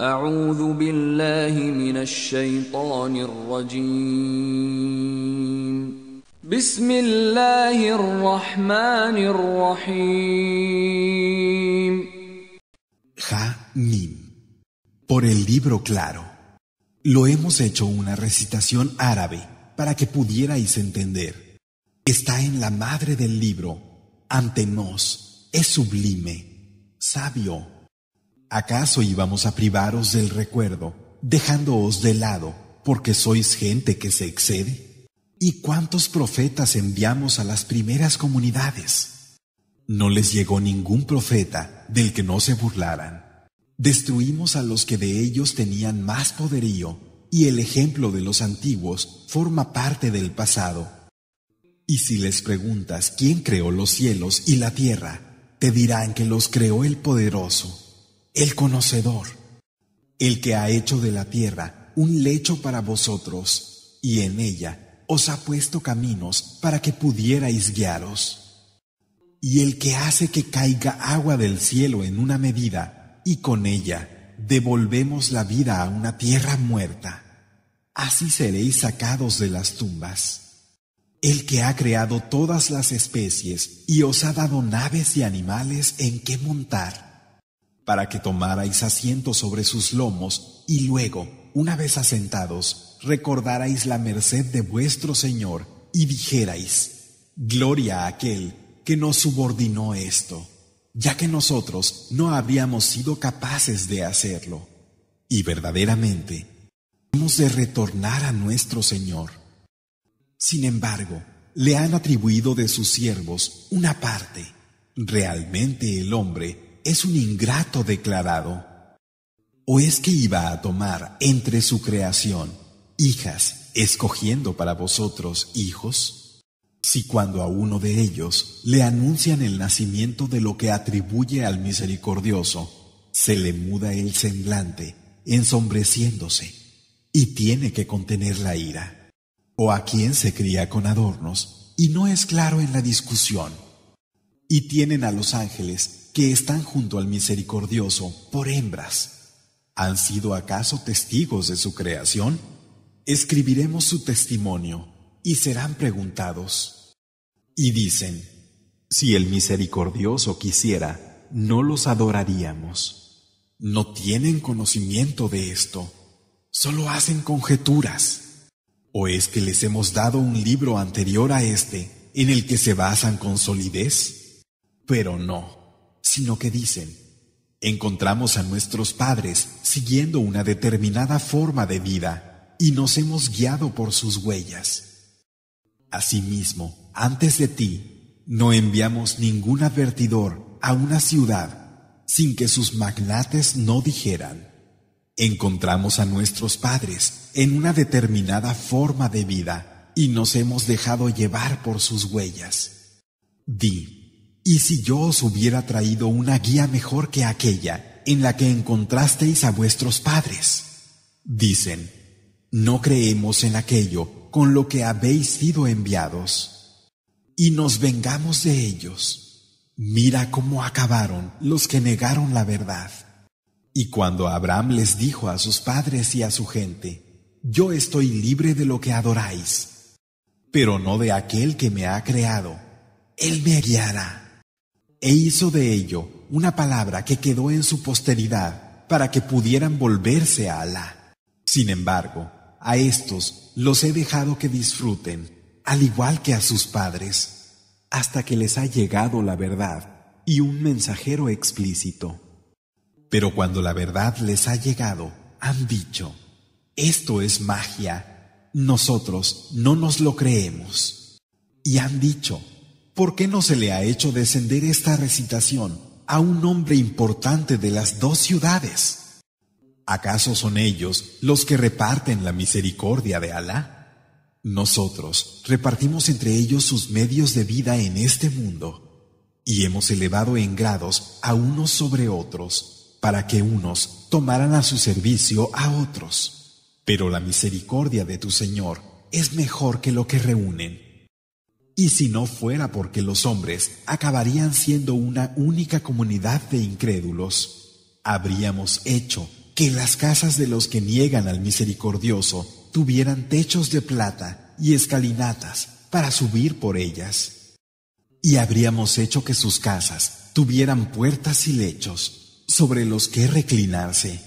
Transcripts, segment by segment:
أعوذ Por el libro claro. Lo hemos hecho una recitación árabe para que pudierais entender. Está en la madre del libro. Ante nos es sublime, sabio. ¿Acaso íbamos a privaros del recuerdo, dejándoos de lado, porque sois gente que se excede? ¿Y cuántos profetas enviamos a las primeras comunidades? No les llegó ningún profeta del que no se burlaran. Destruimos a los que de ellos tenían más poderío, y el ejemplo de los antiguos forma parte del pasado. Y si les preguntas quién creó los cielos y la tierra, te dirán que los creó el poderoso el conocedor, el que ha hecho de la tierra un lecho para vosotros, y en ella os ha puesto caminos para que pudierais guiaros, y el que hace que caiga agua del cielo en una medida, y con ella devolvemos la vida a una tierra muerta. Así seréis sacados de las tumbas. El que ha creado todas las especies y os ha dado naves y animales en que montar para que tomarais asiento sobre sus lomos y luego, una vez asentados, recordarais la merced de vuestro Señor y dijerais, Gloria a aquel que nos subordinó esto, ya que nosotros no habríamos sido capaces de hacerlo. Y verdaderamente, hemos de retornar a nuestro Señor. Sin embargo, le han atribuido de sus siervos una parte. Realmente el hombre es un ingrato declarado? ¿O es que iba a tomar entre su creación hijas, escogiendo para vosotros hijos? Si cuando a uno de ellos le anuncian el nacimiento de lo que atribuye al misericordioso, se le muda el semblante, ensombreciéndose, y tiene que contener la ira. ¿O a quien se cría con adornos y no es claro en la discusión? Y tienen a los ángeles que están junto al misericordioso por hembras. ¿Han sido acaso testigos de su creación? Escribiremos su testimonio y serán preguntados. Y dicen, si el misericordioso quisiera, no los adoraríamos. No tienen conocimiento de esto, solo hacen conjeturas. ¿O es que les hemos dado un libro anterior a este en el que se basan con solidez? Pero no sino que dicen, encontramos a nuestros padres siguiendo una determinada forma de vida y nos hemos guiado por sus huellas. Asimismo, antes de ti, no enviamos ningún advertidor a una ciudad sin que sus magnates no dijeran, encontramos a nuestros padres en una determinada forma de vida y nos hemos dejado llevar por sus huellas. Di, y si yo os hubiera traído una guía mejor que aquella en la que encontrasteis a vuestros padres. Dicen, no creemos en aquello con lo que habéis sido enviados. Y nos vengamos de ellos. Mira cómo acabaron los que negaron la verdad. Y cuando Abraham les dijo a sus padres y a su gente, yo estoy libre de lo que adoráis, pero no de aquel que me ha creado. Él me guiará e hizo de ello una palabra que quedó en su posteridad para que pudieran volverse a Alá. Sin embargo, a estos los he dejado que disfruten, al igual que a sus padres, hasta que les ha llegado la verdad y un mensajero explícito. Pero cuando la verdad les ha llegado, han dicho, esto es magia, nosotros no nos lo creemos. Y han dicho, ¿Por qué no se le ha hecho descender esta recitación a un hombre importante de las dos ciudades? ¿Acaso son ellos los que reparten la misericordia de Alá? Nosotros repartimos entre ellos sus medios de vida en este mundo y hemos elevado en grados a unos sobre otros para que unos tomaran a su servicio a otros. Pero la misericordia de tu Señor es mejor que lo que reúnen. Y si no fuera porque los hombres acabarían siendo una única comunidad de incrédulos, habríamos hecho que las casas de los que niegan al misericordioso tuvieran techos de plata y escalinatas para subir por ellas. Y habríamos hecho que sus casas tuvieran puertas y lechos sobre los que reclinarse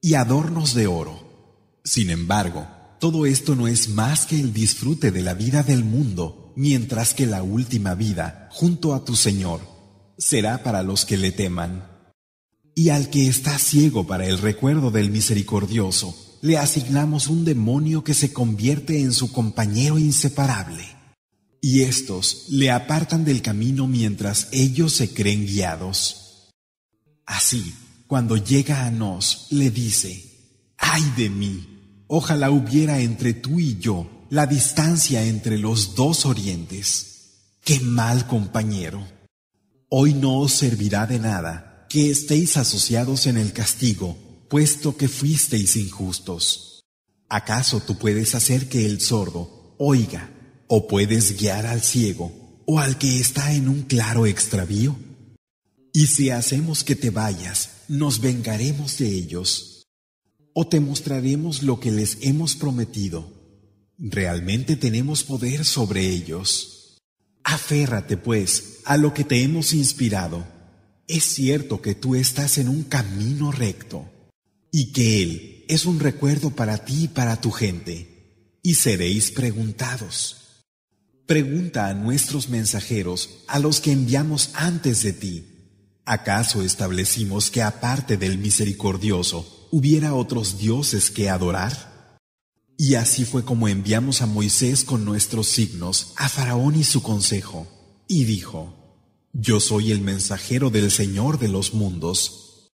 y adornos de oro. Sin embargo, todo esto no es más que el disfrute de la vida del mundo mientras que la última vida junto a tu Señor será para los que le teman. Y al que está ciego para el recuerdo del misericordioso, le asignamos un demonio que se convierte en su compañero inseparable. Y estos le apartan del camino mientras ellos se creen guiados. Así, cuando llega a nos, le dice, ¡ay de mí! Ojalá hubiera entre tú y yo la distancia entre los dos orientes. ¡Qué mal compañero! Hoy no os servirá de nada que estéis asociados en el castigo, puesto que fuisteis injustos. ¿Acaso tú puedes hacer que el sordo oiga, o puedes guiar al ciego, o al que está en un claro extravío? Y si hacemos que te vayas, nos vengaremos de ellos, o te mostraremos lo que les hemos prometido. Realmente tenemos poder sobre ellos. Aférrate, pues, a lo que te hemos inspirado. Es cierto que tú estás en un camino recto, y que Él es un recuerdo para ti y para tu gente, y seréis preguntados. Pregunta a nuestros mensajeros, a los que enviamos antes de ti. ¿Acaso establecimos que aparte del misericordioso hubiera otros dioses que adorar? Y así fue como enviamos a Moisés con nuestros signos a Faraón y su consejo, y dijo, Yo soy el mensajero del Señor de los mundos.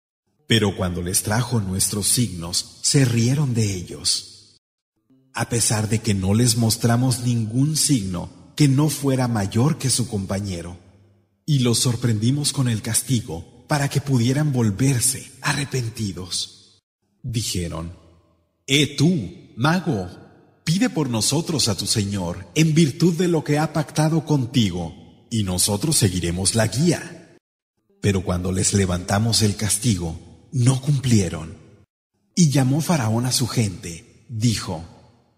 Pero cuando les trajo nuestros signos, se rieron de ellos. A pesar de que no les mostramos ningún signo que no fuera mayor que su compañero, y los sorprendimos con el castigo para que pudieran volverse arrepentidos. Dijeron, eh tú, mago, pide por nosotros a tu Señor en virtud de lo que ha pactado contigo, y nosotros seguiremos la guía. Pero cuando les levantamos el castigo, no cumplieron. Y llamó Faraón a su gente, dijo,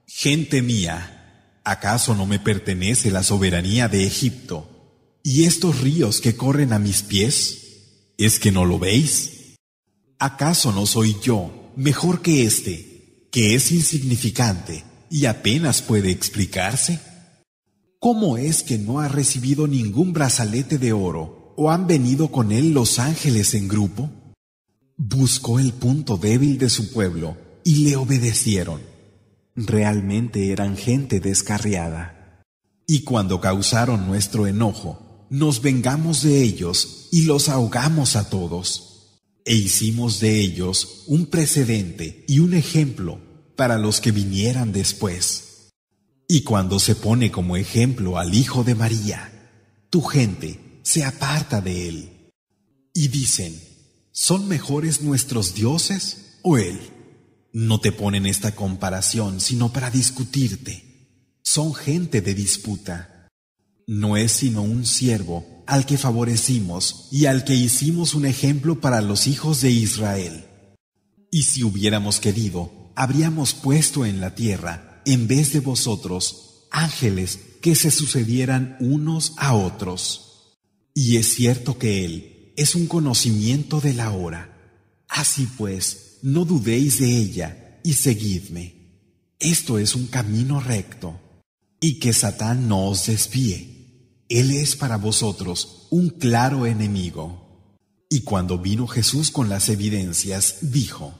Gente mía, ¿acaso no me pertenece la soberanía de Egipto? ¿Y estos ríos que corren a mis pies? ¿Es que no lo veis? ¿Acaso no soy yo mejor que éste? que es insignificante y apenas puede explicarse? ¿Cómo es que no ha recibido ningún brazalete de oro o han venido con él los ángeles en grupo? Buscó el punto débil de su pueblo y le obedecieron. Realmente eran gente descarriada. Y cuando causaron nuestro enojo, nos vengamos de ellos y los ahogamos a todos. E hicimos de ellos un precedente y un ejemplo para los que vinieran después. Y cuando se pone como ejemplo al Hijo de María, tu gente se aparta de él. Y dicen, ¿son mejores nuestros dioses o él? No te ponen esta comparación sino para discutirte. Son gente de disputa. No es sino un siervo al que favorecimos y al que hicimos un ejemplo para los hijos de Israel. Y si hubiéramos querido, habríamos puesto en la tierra, en vez de vosotros, ángeles que se sucedieran unos a otros. Y es cierto que Él es un conocimiento de la hora. Así pues, no dudéis de ella y seguidme. Esto es un camino recto. Y que Satán no os desvíe. Él es para vosotros un claro enemigo. Y cuando vino Jesús con las evidencias, dijo,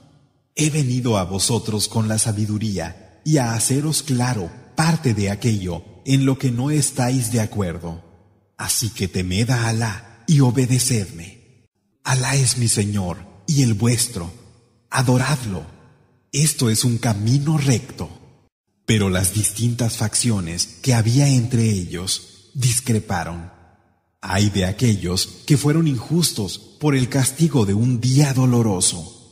He venido a vosotros con la sabiduría y a haceros claro parte de aquello en lo que no estáis de acuerdo. Así que temed a Alá y obedecedme. Alá es mi Señor y el vuestro. Adoradlo. Esto es un camino recto. Pero las distintas facciones que había entre ellos discreparon. Hay de aquellos que fueron injustos por el castigo de un día doloroso.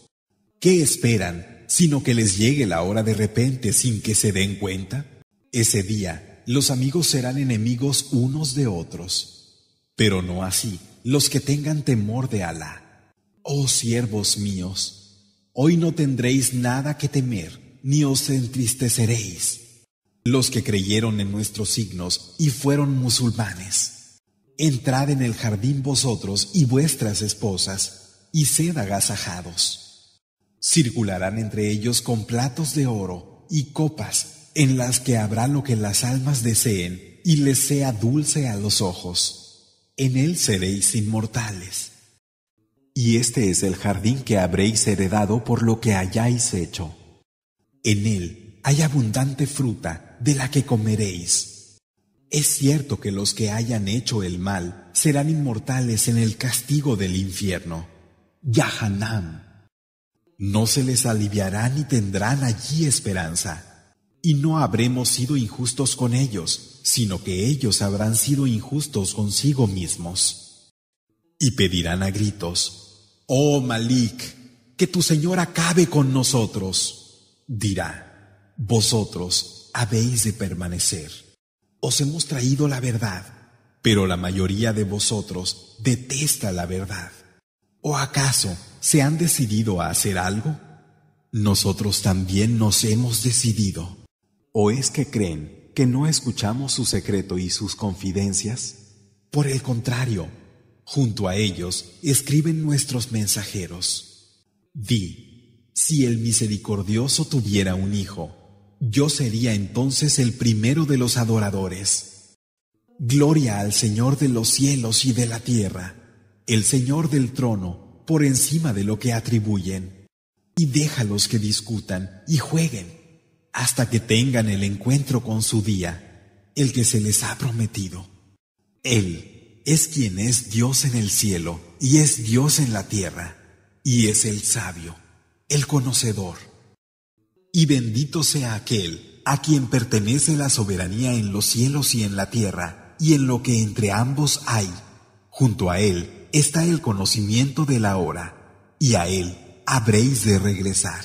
¿Qué esperan sino que les llegue la hora de repente sin que se den cuenta? Ese día los amigos serán enemigos unos de otros, pero no así los que tengan temor de Alá. Oh siervos míos, hoy no tendréis nada que temer, ni os entristeceréis. Los que creyeron en nuestros signos y fueron musulmanes, entrad en el jardín vosotros y vuestras esposas, y sed agasajados. Circularán entre ellos con platos de oro y copas en las que habrá lo que las almas deseen y les sea dulce a los ojos. En él seréis inmortales. Y este es el jardín que habréis heredado por lo que hayáis hecho. En él hay abundante fruta de la que comeréis. Es cierto que los que hayan hecho el mal serán inmortales en el castigo del infierno. Yahanam no se les aliviará ni tendrán allí esperanza. Y no habremos sido injustos con ellos, sino que ellos habrán sido injustos consigo mismos. Y pedirán a gritos, Oh Malik, que tu Señor acabe con nosotros. Dirá, vosotros habéis de permanecer. Os hemos traído la verdad, pero la mayoría de vosotros detesta la verdad. ¿O acaso se han decidido a hacer algo? Nosotros también nos hemos decidido. ¿O es que creen que no escuchamos su secreto y sus confidencias? Por el contrario, junto a ellos escriben nuestros mensajeros. Di, si el misericordioso tuviera un hijo, yo sería entonces el primero de los adoradores. Gloria al Señor de los cielos y de la tierra el Señor del trono por encima de lo que atribuyen, y déjalos que discutan y jueguen hasta que tengan el encuentro con su día, el que se les ha prometido. Él es quien es Dios en el cielo y es Dios en la tierra, y es el sabio, el conocedor. Y bendito sea aquel a quien pertenece la soberanía en los cielos y en la tierra, y en lo que entre ambos hay. Junto a él, está el conocimiento de la hora, y a Él habréis de regresar.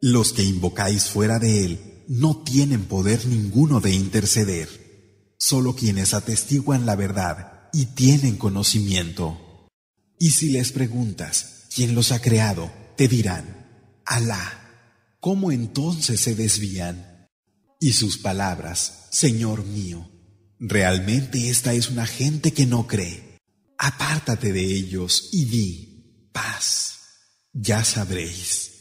Los que invocáis fuera de Él no tienen poder ninguno de interceder, solo quienes atestiguan la verdad y tienen conocimiento. Y si les preguntas, ¿quién los ha creado? Te dirán, Alá. ¿Cómo entonces se desvían? Y sus palabras, Señor mío, realmente esta es una gente que no cree. Apártate de ellos y di, paz, ya sabréis.